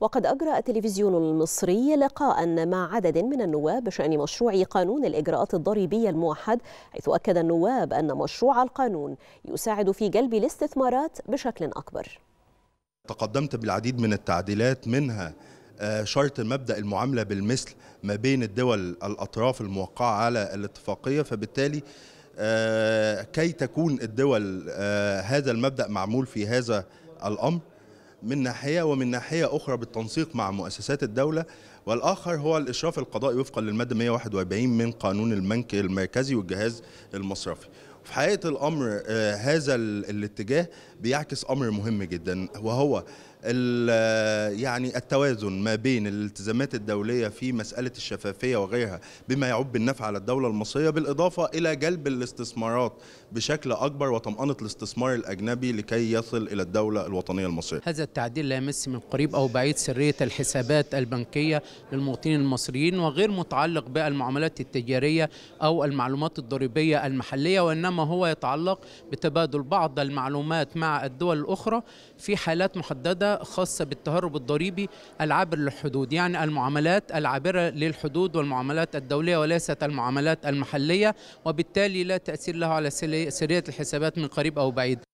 وقد أجرى التلفزيون المصري لقاء مع عدد من النواب بشأن مشروع قانون الإجراءات الضريبية الموحد حيث أكد النواب أن مشروع القانون يساعد في جلب الاستثمارات بشكل أكبر تقدمت بالعديد من التعديلات منها آه، شرط مبدا المعامله بالمثل ما بين الدول الاطراف الموقعه على الاتفاقيه فبالتالي آه، كي تكون الدول آه، هذا المبدا معمول في هذا الامر من ناحية ومن ناحية أخرى بالتنسيق مع مؤسسات الدولة والآخر هو الإشراف القضائي وفقا للمادة 141 من قانون المنك المركزي والجهاز المصرفي في حقيقه الامر آه، هذا الاتجاه بيعكس امر مهم جدا وهو يعني التوازن ما بين الالتزامات الدوليه في مساله الشفافيه وغيرها بما يعود بالنفع على الدوله المصريه بالاضافه الى جلب الاستثمارات بشكل اكبر وطمانه الاستثمار الاجنبي لكي يصل الى الدوله الوطنيه المصريه. هذا التعديل لا يمس من قريب او بعيد سريه الحسابات البنكيه للمواطنين المصريين وغير متعلق بالمعاملات التجاريه او المعلومات الضريبيه المحليه وانما وإنما هو يتعلق بتبادل بعض المعلومات مع الدول الأخرى في حالات محددة خاصة بالتهرب الضريبي العابر للحدود يعني المعاملات العابرة للحدود والمعاملات الدولية وليست المعاملات المحلية وبالتالي لا تأثير له على سرية الحسابات من قريب أو بعيد